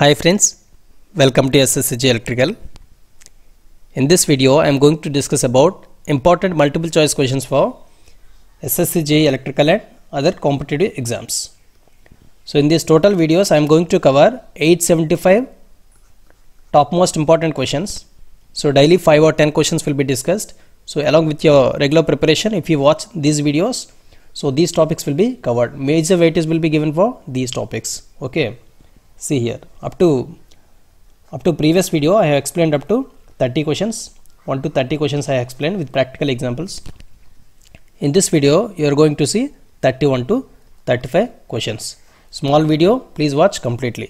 Hi friends, welcome to SSG Electrical. In this video, I am going to discuss about important multiple choice questions for SSG Electrical and other competitive exams. So in these total videos, I am going to cover 875 top most important questions. So daily 5 or 10 questions will be discussed. So along with your regular preparation, if you watch these videos, so these topics will be covered. Major weightage will be given for these topics. Okay see here up to up to previous video I have explained up to 30 questions 1 to 30 questions I explained with practical examples in this video you are going to see 31 to 35 questions small video please watch completely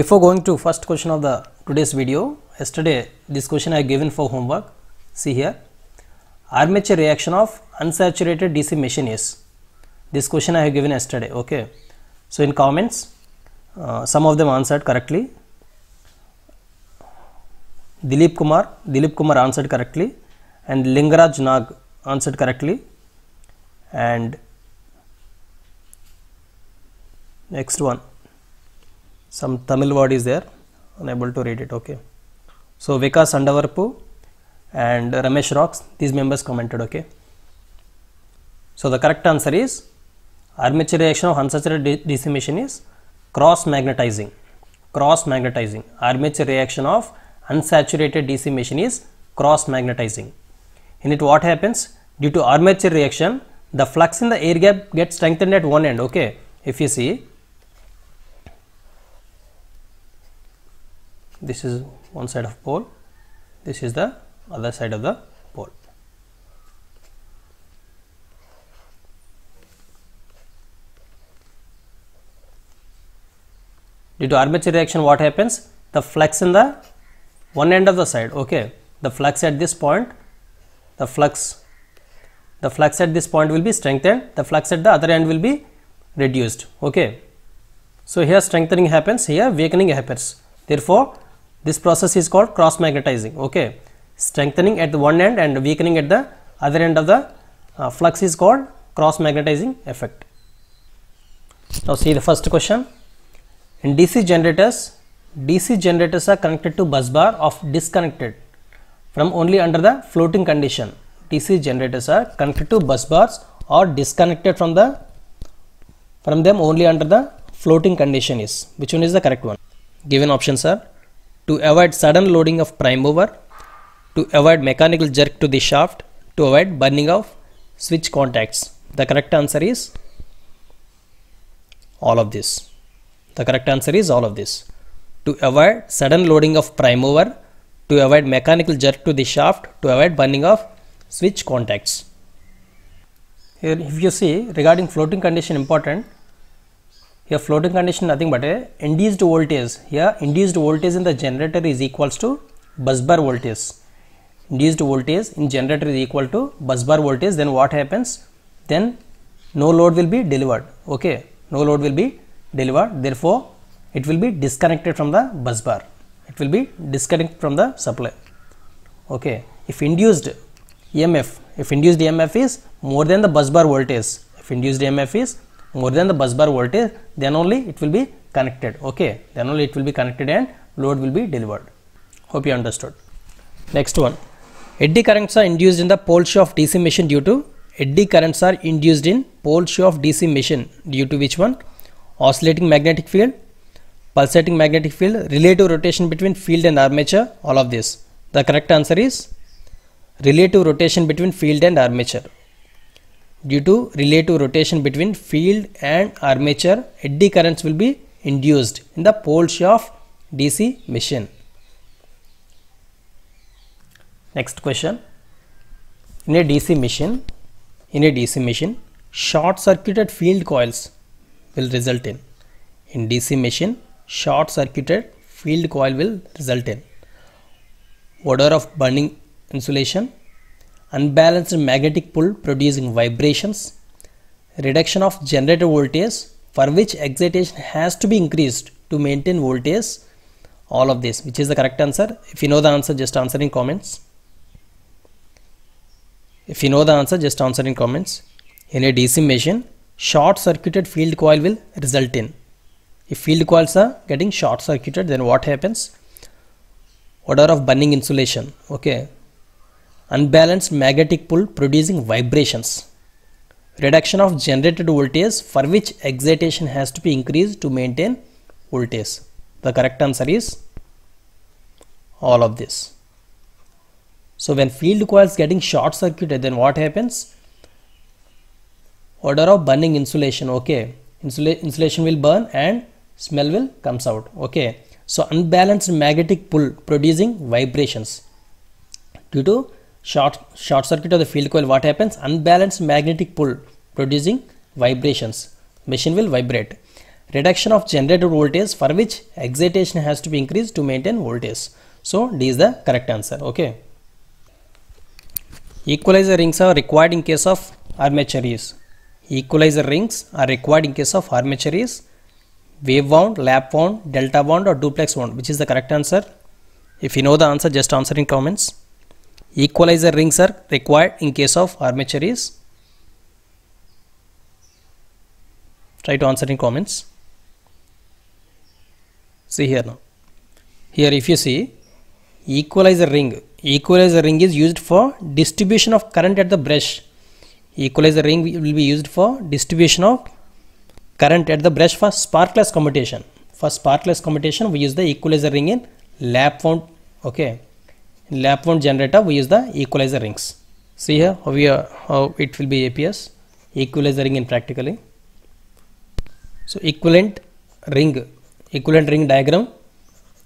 before going to first question of the today's video yesterday this question I given for homework see here armature reaction of unsaturated DC machine is this question I have given yesterday okay so, in comments uh, some of them answered correctly. Dilip Kumar, Dilip Kumar answered correctly and Lingaraj Nag answered correctly and next one some Tamil word is there unable to read it okay. So Vika Andavarpu and Ramesh Rocks these members commented okay. So the correct answer is Armature reaction of unsaturated decimation is cross magnetizing. Cross magnetizing. Armature reaction of unsaturated decimation is cross magnetizing. In it what happens? Due to armature reaction, the flux in the air gap gets strengthened at one end. Okay, if you see, this is one side of pole, this is the other side of the Due to armature reaction, what happens? The flux in the one end of the side, okay, the flux at this point, the flux, the flux at this point will be strengthened, the flux at the other end will be reduced, okay. So, here strengthening happens, here weakening happens. Therefore, this process is called cross magnetizing, okay. Strengthening at the one end and weakening at the other end of the uh, flux is called cross magnetizing effect. Now, see the first question. In DC generators, DC generators are connected to busbar of disconnected from only under the floating condition. DC generators are connected to busbars or disconnected from the from them only under the floating condition is. Which one is the correct one? Given options are to avoid sudden loading of prime mover, to avoid mechanical jerk to the shaft, to avoid burning of switch contacts. The correct answer is all of this. The correct answer is all of this. To avoid sudden loading of prime over, to avoid mechanical jerk to the shaft, to avoid burning of switch contacts. Here if you see regarding floating condition important, here floating condition nothing but a induced voltage. Here induced voltage in the generator is equals to bus bar voltage. Induced voltage in generator is equal to bus bar voltage then what happens? Then no load will be delivered okay no load will be delivered therefore it will be disconnected from the bus bar it will be disconnected from the supply okay if induced emf if induced emf is more than the bus bar voltage if induced emf is more than the bus bar voltage then only it will be connected okay then only it will be connected and load will be delivered hope you understood next one eddy currents are induced in the pole of dc machine due to eddy currents are induced in pole of dc machine due to which one oscillating magnetic field, pulsating magnetic field, relative rotation between field and armature, all of this. The correct answer is relative rotation between field and armature. Due to relative rotation between field and armature, eddy currents will be induced in the pole of DC machine. Next question. In a DC machine, in a DC machine, short-circuited field coils will result in. In DC machine, short circuited field coil will result in odor of burning insulation, unbalanced magnetic pull producing vibrations, reduction of generator voltage for which excitation has to be increased to maintain voltage, all of this, which is the correct answer. If you know the answer, just answer in comments. If you know the answer, just answer in comments. In a DC machine, short-circuited field coil will result in. If field coils are getting short-circuited then what happens? Order of burning insulation. Okay. Unbalanced magnetic pull producing vibrations. Reduction of generated voltage for which excitation has to be increased to maintain voltage. The correct answer is all of this. So when field coils getting short circuited then what happens? order of burning insulation okay Insula insulation will burn and smell will comes out okay so unbalanced magnetic pull producing vibrations due to short short circuit of the field coil what happens unbalanced magnetic pull producing vibrations machine will vibrate reduction of generated voltage for which excitation has to be increased to maintain voltage so D is the correct answer okay equalizer rings are required in case of armature use Equalizer rings are required in case of armature is wave wound, lap wound, delta wound or duplex wound which is the correct answer. If you know the answer just answer in comments. Equalizer rings are required in case of armature is. Try to answer in comments. See here now. Here if you see equalizer ring. Equalizer ring is used for distribution of current at the brush Equalizer ring will be used for distribution of current at the brush for sparkless commutation. For sparkless commutation, we use the equalizer ring in lap wound. Okay, in lap wound generator, we use the equalizer rings. See here how we are, how it will be appears equalizer ring in practically. So equivalent ring, equivalent ring diagram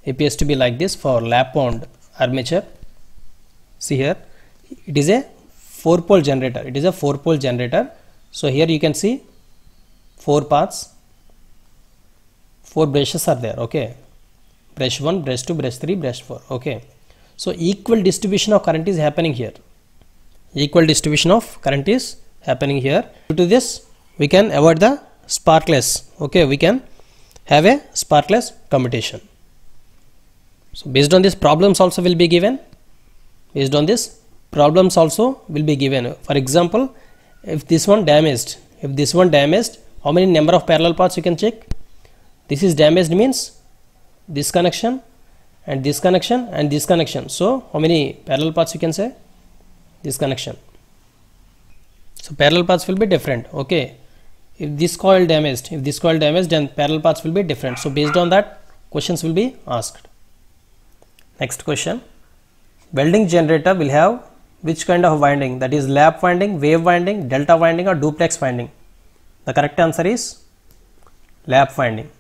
appears to be like this for lap wound armature. See here, it is a four pole generator it is a four pole generator so here you can see four paths four brushes are there okay brush 1 brush 2 brush 3 brush 4 okay so equal distribution of current is happening here equal distribution of current is happening here due to this we can avoid the sparkless okay we can have a sparkless commutation so based on this problems also will be given based on this problems also will be given for example if this one damaged if this one damaged how many number of parallel paths you can check this is damaged means this connection and this connection and this connection so how many parallel paths you can say this connection so parallel paths will be different okay if this coil damaged if this coil damaged then parallel paths will be different so based on that questions will be asked next question welding generator will have which kind of winding that is lap winding, wave winding, delta winding or duplex winding? The correct answer is lap winding.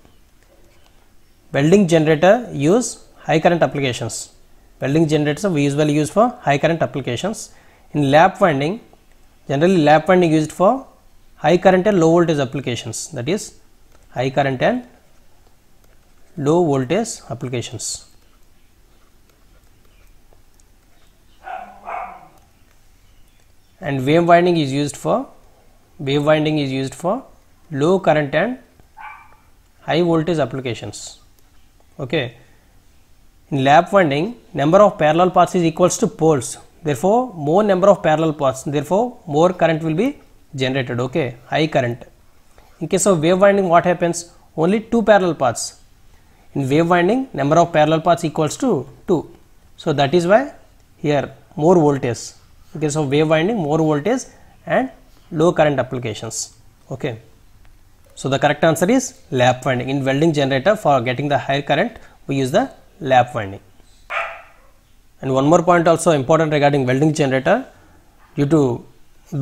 Welding generator use high current applications. Welding generators we usually use for high current applications. In lap winding, generally lap winding used for high current and low voltage applications that is high current and low voltage applications. and wave winding is used for wave winding is used for low current and high voltage applications. Okay. In lap winding, number of parallel paths is equals to poles. Therefore, more number of parallel paths. Therefore, more current will be generated. Okay, high current. In case of wave winding, what happens? Only two parallel paths. In wave winding, number of parallel paths equals to two. So that is why here more voltage in case of wave winding more voltage and low current applications okay so the correct answer is lap winding in welding generator for getting the higher current we use the lap winding and one more point also important regarding welding generator due to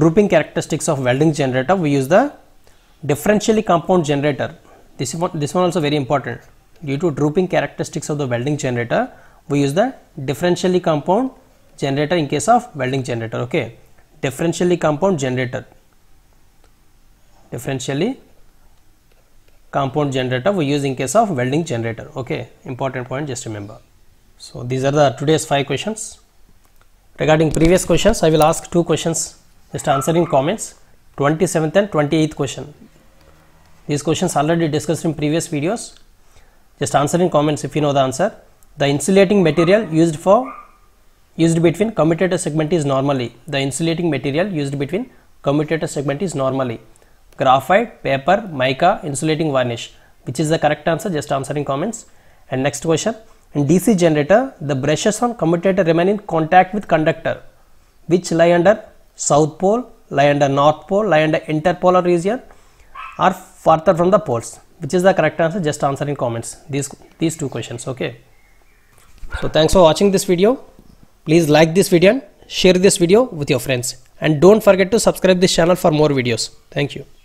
drooping characteristics of welding generator we use the differentially compound generator this one this one also very important due to drooping characteristics of the welding generator we use the differentially compound generator in case of welding generator okay differentially compound generator differentially compound generator we use in case of welding generator okay important point just remember so these are the today's five questions regarding previous questions i will ask two questions just answer in comments 27th and 28th question these questions already discussed in previous videos just answer in comments if you know the answer the insulating material used for used between commutator segment is normally the insulating material used between commutator segment is normally graphite, paper, mica, insulating varnish which is the correct answer just answering comments and next question in DC generator the brushes on commutator remain in contact with conductor which lie under south pole, lie under north pole, lie under interpolar region or farther from the poles which is the correct answer just answering comments these these two questions okay so thanks for watching this video Please like this video and share this video with your friends. And don't forget to subscribe this channel for more videos. Thank you.